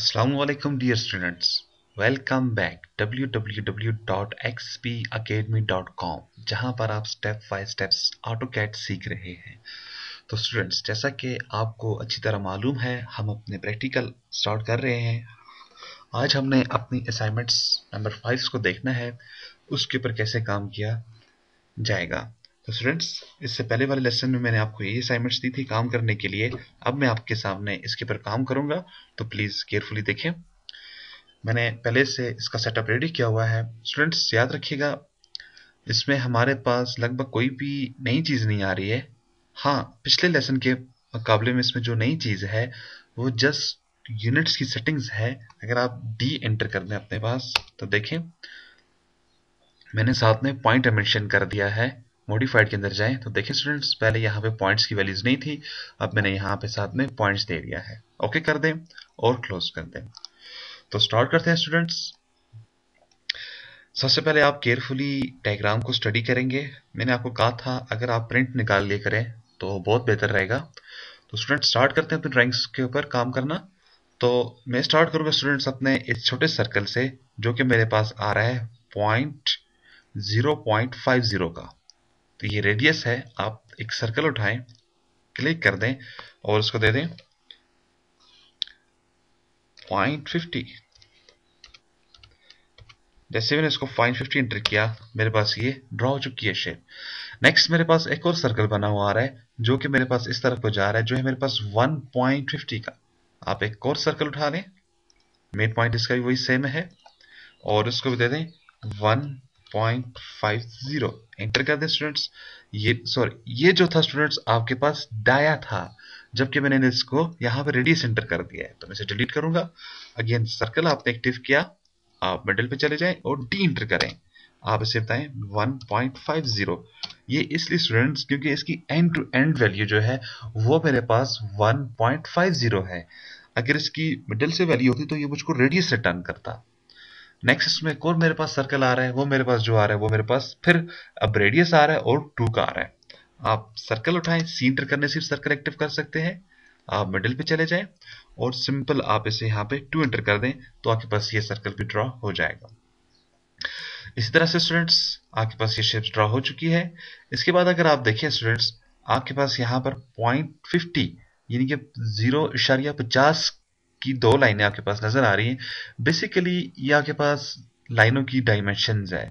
Assalamualaikum dear students. Welcome back www.xpacademy.com जहां पर आप step by steps AutoCAD सीख रहे हैं तो स्टूडेंट्स जैसा कि आपको अच्छी तरह मालूम है हम अपने प्रैक्टिकल स्टार्ट कर रहे हैं आज हमने अपनी असाइनमेंट्स नंबर फाइव को देखना है उसके ऊपर कैसे काम किया जाएगा तो स्टूडेंट्स इससे पहले वाले लेसन में मैंने आपको ये असाइनमेंट्स दी थी काम करने के लिए अब मैं आपके सामने इसके पर काम करूंगा तो प्लीज़ केयरफुली देखें मैंने पहले से इसका सेटअप रेडी किया हुआ है स्टूडेंट्स याद रखिएगा इसमें हमारे पास लगभग कोई भी नई चीज़ नहीं आ रही है हाँ पिछले लेसन के मुकाबले में इसमें जो नई चीज़ है वो जस्ट यूनिट्स की सेटिंग्स है अगर आप डी एंटर कर दें अपने पास तो देखें मैंने साथ में पॉइंट एमिशन कर दिया है मॉडिफाइड के अंदर जाएं तो देखें स्टूडेंट्स पहले यहाँ पे पॉइंट्स की वैल्यूज नहीं थी अब मैंने यहाँ पे साथ में पॉइंट्स दे दिया है ओके कर दें और क्लोज कर दें तो स्टार्ट करते हैं स्टूडेंट्स सबसे पहले आप केयरफुली डायग्राम को स्टडी करेंगे मैंने आपको कहा था अगर आप प्रिंट निकाल लिए करें तो बहुत बेहतर रहेगा तो स्टूडेंट स्टार्ट करते हैं अपने ड्राइंग्स के ऊपर काम करना तो मैं स्टार्ट करूंगा स्टूडेंट्स अपने इस छोटे सर्कल से जो कि मेरे पास आ रहा है point zero point five zero का तो ये रेडियस है आप एक सर्कल उठाएं क्लिक कर दें और उसको दे दें पॉइंट फिफ्टी जैसे मैंने इसको पॉइंट फिफ्टी एंटर किया मेरे पास ये ड्रॉ हो चुकी है शेप नेक्स्ट मेरे पास एक और सर्कल बना हुआ आ रहा है जो कि मेरे पास इस तरफ को जा रहा है जो है मेरे पास वन पॉइंट फिफ्टी का आप एक और सर्कल उठा लें मेन पॉइंट इसका भी वही सेम है और उसको भी दे दें वन 0.50 एंटर कर दें स्टूडेंट्स ये सॉरी ये जो था स्टूडेंट्स आपके पास डाया था जबकि मैंने इसको यहां पे रेडियस एंटर कर दिया है तो मैं इसे डिलीट करूंगा अगेन सर्कल आपने एक्टिव किया आप मिडल पे चले जाएं और डी एंटर करें आप इसे बताएं 1.50 ये इसलिए स्टूडेंट्स क्योंकि इसकी एंड टू एंड वैल्यू जो है वो मेरे पास 1.50 है अगर इसकी मिडिल से वैल्यू होती तो ये मुझको रेडियस रिटर्न करता नेक्स्ट इसमें एक और मेरे पास सर्कल आ रहा है वो मेरे पास जो आ रहा है वो मेरे पास फिर अब रेडियस आ रहा है और टू का आ रहा है आप सर्कल उठाएं सी इंटर करने से सर्कल एक्टिव कर सकते हैं आप मिडिल पे चले जाएं और सिंपल आप इसे यहाँ पे टू इंटर कर दें तो आपके पास ये सर्कल भी ड्रॉ हो जाएगा इसी तरह से स्टूडेंट्स आपके पास ये शेप ड्रॉ हो चुकी है इसके बाद अगर आप देखें स्टूडेंट्स आपके पास यहाँ पर पॉइंट फिफ्टी यानी कि जीरो इशारिया पचास की दो लाइनें आपके पास नजर आ रही हैं बेसिकली ये आपके पास लाइनों की डायमेंशन है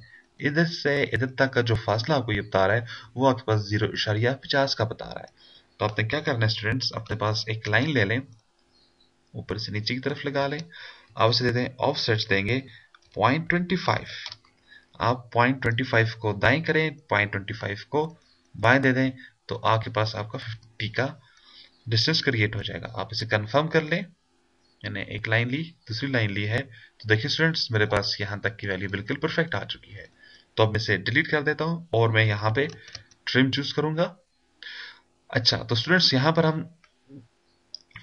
इधर से इधर तक का जो फासला आपको ये बता रहा है वो आपके पास जीरो इशारिया पचास का बता रहा है तो आपने क्या करना है स्टूडेंट्स अपने पास एक लाइन ले लें ऊपर से नीचे की तरफ लगा लें आप उसे देते हैं ऑफ सेट देंगे पॉइंट ट्वेंटी फाइव आप पॉइंट ट्वेंटी फाइव को दाएं करें पॉइंट ट्वेंटी फाइव को बाएं दे दें तो आपके पास आपका फिफ्टी का डिस्टेंस क्रिएट हो जाएगा आप इसे कंफर्म कर लें मैंने एक लाइन ली दूसरी लाइन ली है तो देखिए स्टूडेंट्स मेरे पास यहाँ तक की वैल्यू बिल्कुल परफेक्ट आ चुकी है तो अब मैं इसे डिलीट कर देता हूँ और मैं यहाँ पे ट्रिम चूज करूंगा अच्छा तो स्टूडेंट्स यहाँ पर हम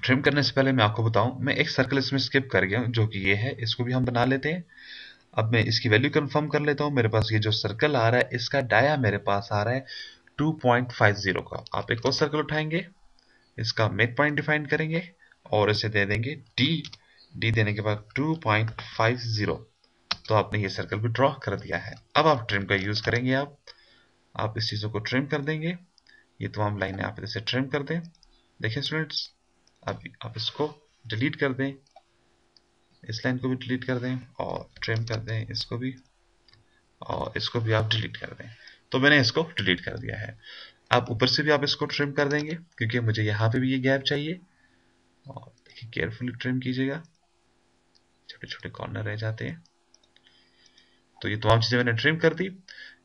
ट्रिम करने से पहले मैं आपको बताऊं मैं एक सर्कल इसमें स्किप कर गया जो कि ये है इसको भी हम बना लेते हैं अब मैं इसकी वैल्यू कंफर्म कर लेता हूँ मेरे पास ये जो सर्कल आ रहा है इसका डाया मेरे पास आ रहा है 2.50 का आप एक और सर्कल उठाएंगे इसका मेक पॉइंट डिफाइन करेंगे और इसे दे देंगे डी डी देने के बाद 2.50 तो आपने ये सर्कल भी ड्रॉ कर दिया है अब आप ट्रिम का यूज करेंगे आप आप इस चीज़ों को ट्रिम कर देंगे ये तमाम लाइनें आप इसे ट्रिम कर दें देखिए स्टूडेंट्स अब आप इसको डिलीट कर दें इस लाइन को भी डिलीट कर दें और ट्रिम कर दें इसको भी और इसको भी आप डिलीट कर दें तो मैंने इसको डिलीट कर दिया है अब ऊपर से भी आप इसको ट्रिम कर देंगे क्योंकि मुझे यहाँ पे भी ये गैप चाहिए और देखिए केयरफुली ट्रिम कीजिएगा छोटे छोटे कॉर्नर रह जाते हैं तो ये तमाम चीज़ें मैंने ट्रिम कर दी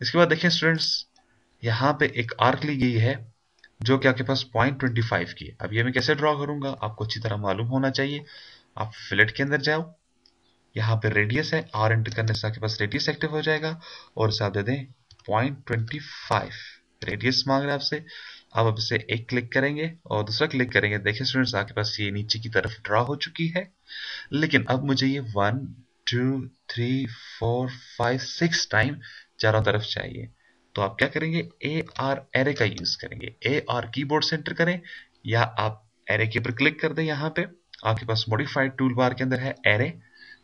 इसके बाद देखिए स्टूडेंट्स यहाँ पे एक आर्क ली गई है जो कि आपके पास पॉइंट ट्वेंटी फाइव की है अब ये मैं कैसे ड्रॉ करूंगा आपको अच्छी तरह मालूम होना चाहिए आप फिलेट के अंदर जाओ यहाँ पे रेडियस है आर एंटर करने से आपके पास रेडियस एक्टिव हो जाएगा और साथ दे दें पॉइंट ट्वेंटी फाइव रेडियस मांग रहे है आपसे आप अब इसे एक क्लिक करेंगे और दूसरा क्लिक करेंगे देखिए स्टूडेंट्स आपके पास ये नीचे की तरफ ड्रा हो चुकी है लेकिन अब मुझे ये one two three four five six time चारों तरफ चाहिए तो आप क्या करेंगे ए आर एरे का यूज करेंगे A R keyboard center करें या आप एरे के ऊपर क्लिक कर दें यहाँ पे आपके पास मॉडिफाइड टूल बार के अंदर है एरे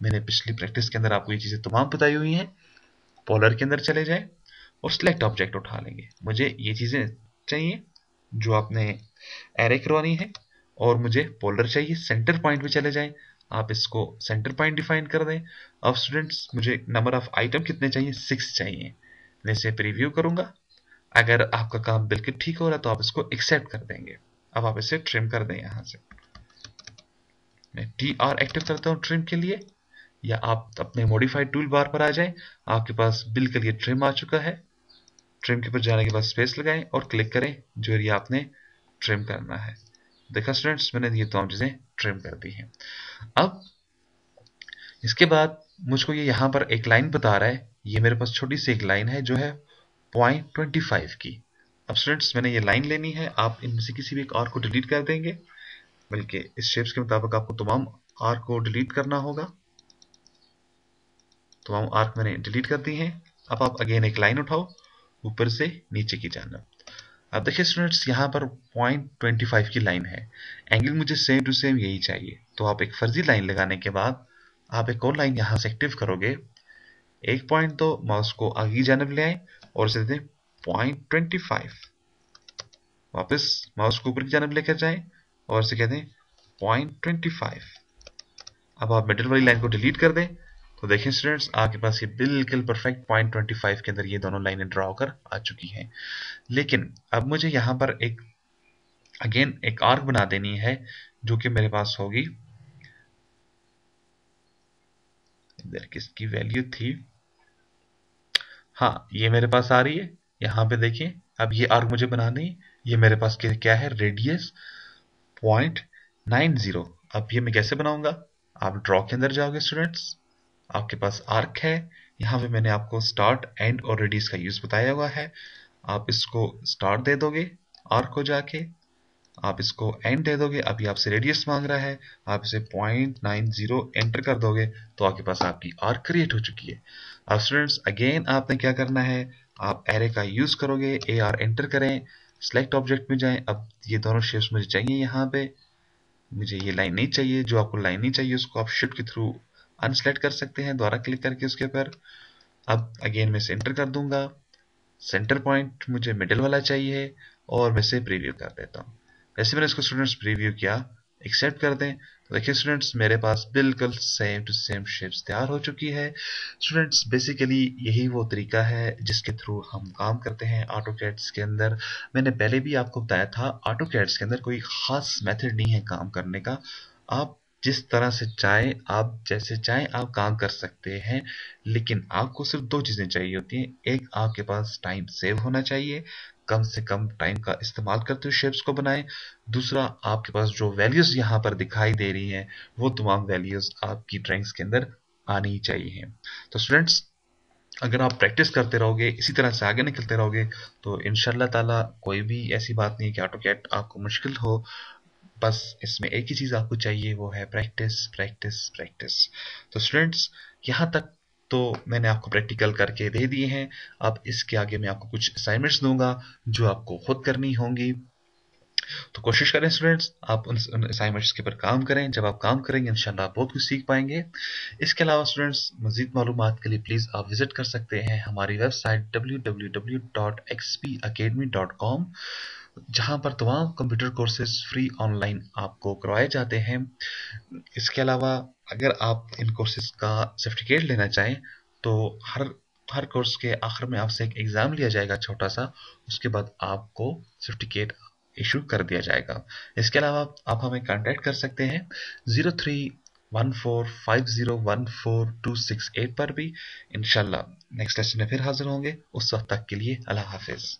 मैंने पिछली प्रैक्टिस के अंदर आपको ये चीजें तमाम बताई हुई हैं पोलर के अंदर चले जाए और सिलेक्ट ऑब्जेक्ट उठा लेंगे मुझे ये चीजें चाहिए जो आपने एरे करवानी है और मुझे पोलर चाहिए सेंटर पॉइंट पे चले जाएं आप इसको सेंटर पॉइंट डिफाइन कर दें अब स्टूडेंट्स मुझे नंबर ऑफ आइटम कितने चाहिए सिक्स चाहिए मैं इसे प्रीव्यू करूंगा अगर आपका काम बिल्कुल ठीक हो रहा है तो आप इसको एक्सेप्ट कर देंगे अब आप इसे ट्रिम कर दें यहाँ से मैं टी आर एक्टिव करता हूँ ट्रिम के लिए या आप अपने मॉडिफाइड टूल बार पर आ जाएं आपके पास बिल्कुल ये ट्रिम आ चुका है ट्रिम के ऊपर जाने के बाद स्पेस लगाएं और क्लिक करें जो एरिया आपने ट्रिम करना है देखा स्टूडेंट्स मैंने ये तमाम चीज़ें ट्रिम कर दी हैं अब इसके बाद मुझको ये यहां पर एक लाइन बता रहा है ये मेरे पास छोटी सी एक लाइन है जो है पॉइंट ट्वेंटी फाइव की अब स्टूडेंट्स मैंने ये लाइन लेनी है आप इनमें से किसी भी एक आर को डिलीट कर देंगे बल्कि इस शेप्स के मुताबिक आपको तमाम आर को डिलीट करना होगा तमाम आर्क मैंने डिलीट कर दी हैं अब आप अगेन एक लाइन उठाओ ऊपर से नीचे की जानब अब देखिए स्टूडेंट्स यहाँ पर पॉइंट ट्वेंटी फाइव की लाइन है एंगल मुझे सेम टू सेम यही चाहिए तो आप एक फर्जी लाइन लगाने के बाद आप एक और लाइन यहाँ से एक्टिव करोगे एक पॉइंट तो माउस को आगे की जानब ले आए और उसे देते पॉइंट ट्वेंटी फाइव वापस माउस को ऊपर की जानब लेकर जाए और उसे कहते हैं पॉइंट ट्वेंटी फाइव अब आप मिडल वाली लाइन को डिलीट कर दें तो देखें स्टूडेंट्स आपके पास ये बिल्कुल परफेक्ट पॉइंट ट्वेंटी फाइव के अंदर ये दोनों लाइनें ड्रा होकर आ चुकी हैं लेकिन अब मुझे यहाँ पर एक अगेन एक आर्क बना देनी है जो कि मेरे पास होगी इधर किसकी वैल्यू थी हाँ ये मेरे पास आ रही है यहां पे देखिए अब ये आर्क मुझे बनानी ये मेरे पास क्या है रेडियस पॉइंट नाइन जीरो अब ये मैं कैसे बनाऊंगा आप ड्रॉ के अंदर जाओगे स्टूडेंट्स आपके पास आर्क है यहाँ पे मैंने आपको स्टार्ट एंड और रेडियस का यूज बताया हुआ है आप इसको स्टार्ट दे दोगे आर्क को जाके आप इसको एंड दे दोगे अभी आपसे रेडियस मांग रहा है आप इसे पॉइंट नाइन जीरो एंटर कर दोगे तो आपके पास आपकी आर्क क्रिएट हो चुकी है अब स्टूडेंट्स अगेन आपने क्या करना है आप एरे का यूज करोगे ए आर एंटर करें सिलेक्ट ऑब्जेक्ट में जाएं अब ये दोनों शेप्स मुझे चाहिए यहाँ पे मुझे ये लाइन नहीं चाहिए जो आपको लाइन नहीं चाहिए उसको आप शिफ्ट के थ्रू अनसेलेक्ट कर सकते हैं दोबारा क्लिक करके उसके ऊपर अब अगेन मैं सेंटर कर दूंगा सेंटर पॉइंट मुझे मिडिल वाला चाहिए और मैं इसे प्रीव्यू कर देता हूँ वैसे मैंने इसको स्टूडेंट्स प्रीव्यू किया एक्सेप्ट कर दें तो देखिए स्टूडेंट्स मेरे पास बिल्कुल सेम टू सेम शेप्स तैयार हो चुकी है स्टूडेंट्स बेसिकली यही वो तरीका है जिसके थ्रू हम काम करते हैं ऑटो कैट्स के अंदर मैंने पहले भी आपको बताया था ऑटो कैट्स के अंदर कोई खास मेथड नहीं है काम करने का आप जिस तरह से चाहे आप जैसे चाहे आप काम कर सकते हैं लेकिन आपको सिर्फ दो चीज़ें चाहिए होती हैं एक आपके पास टाइम सेव होना चाहिए कम से कम टाइम का इस्तेमाल करते हुए शेप्स को बनाएं दूसरा आपके पास जो वैल्यूज़ यहाँ पर दिखाई दे रही हैं वो तमाम वैल्यूज़ आपकी ड्राइंग्स के अंदर आनी चाहिए तो स्टूडेंट्स अगर आप प्रैक्टिस करते रहोगे इसी तरह से आगे निकलते रहोगे तो इनशाला कोई भी ऐसी बात नहीं है कि ऑटो कैट आपको मुश्किल हो बस इसमें एक ही चीज़ आपको चाहिए वो है प्रैक्टिस प्रैक्टिस प्रैक्टिस तो स्टूडेंट्स यहाँ तक तो मैंने आपको प्रैक्टिकल करके दे दिए हैं अब इसके आगे मैं आपको कुछ असाइनमेंट्स दूंगा जो आपको खुद करनी होंगी तो कोशिश करें स्टूडेंट्स आप उन असाइनमेंट्स के ऊपर काम करें जब आप काम करेंगे इंशाल्लाह आप बहुत कुछ सीख पाएंगे इसके अलावा स्टूडेंट्स मजीद मालूम के लिए प्लीज़ आप विजिट कर सकते हैं हमारी वेबसाइट डब्ल्यू जहाँ पर तमाम कंप्यूटर कोर्सेज फ्री ऑनलाइन आपको करवाए जाते हैं इसके अलावा अगर आप इन कोर्सेज का सर्टिफिकेट लेना चाहें तो हर हर कोर्स के आखिर में आपसे एक एग्ज़ाम लिया जाएगा छोटा सा उसके बाद आपको सर्टिफिकेट इशू कर दिया जाएगा इसके अलावा आप हमें कांटेक्ट कर सकते हैं zero three one four five zero one four two six eight पर भी इन नेक्स्ट लेसन में फिर हाजिर होंगे उस वक्त तक के लिए अल्लाह हाफिज़